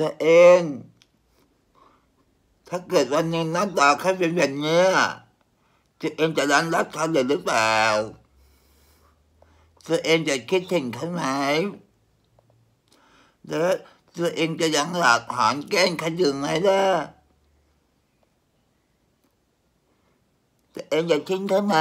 ตัวเองถ้าเกิดวันหนึ่งน้าตาเขาเป็นแบบนี้ตัวเองจะรันรับเขาหรือเปล่าตัวเองจะคิดถึงเขาไหมแล้ตัวเองจะยังหลักหอนแก้งเขาอยู่ไหมล่ะตัวเองจะทิ้งเขาไหม